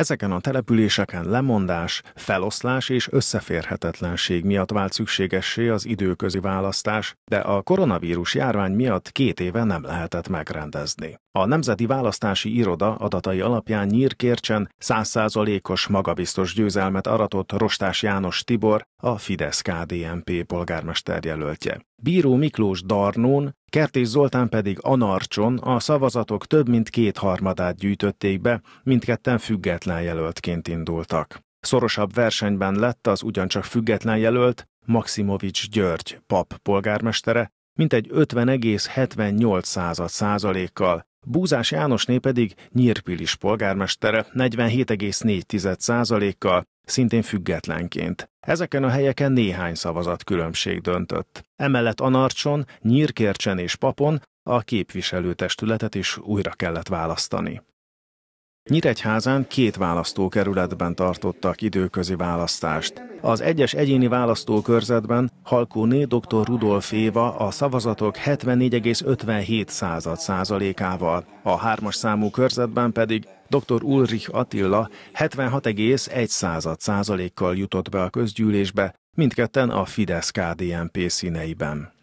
Ezeken a településeken lemondás, feloszlás és összeférhetetlenség miatt vált szükségessé az időközi választás, de a koronavírus járvány miatt két éve nem lehetett megrendezni. A Nemzeti Választási Iroda adatai alapján Nyírkércsen 100%-os magabiztos győzelmet aratott Rostás János Tibor, a Fidesz KDNP polgármester jelöltje. Bíró Miklós Darnón Kertész Zoltán pedig Narcson a szavazatok több mint kétharmadát gyűjtötték be, mindketten független jelöltként indultak. Szorosabb versenyben lett az ugyancsak független jelölt Maximovics György, pap polgármestere, mintegy 50,78 százalékkal, Búzás Jánosné pedig Nyírpilis polgármestere 47,4%-kal, szintén függetlenként. Ezeken a helyeken néhány szavazat különbség döntött. Emellett Anarcson, Nyírkércsen és Papon a képviselőtestületet is újra kellett választani. Nyíregyházán két választókerületben tartottak időközi választást. Az egyes egyéni választókörzetben Halkóné dr. Rudolf Éva a szavazatok 74,57 százalékával, a hármas számú körzetben pedig dr. Ulrich Attila 76,1 százalékkal jutott be a közgyűlésbe, mindketten a Fidesz-KDNP színeiben.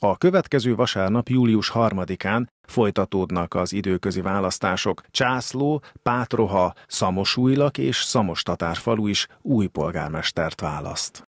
A következő vasárnap július 3-án folytatódnak az időközi választások. Császló, Pátroha, Szamosújlak és Szamostatár falu is új polgármestert választ.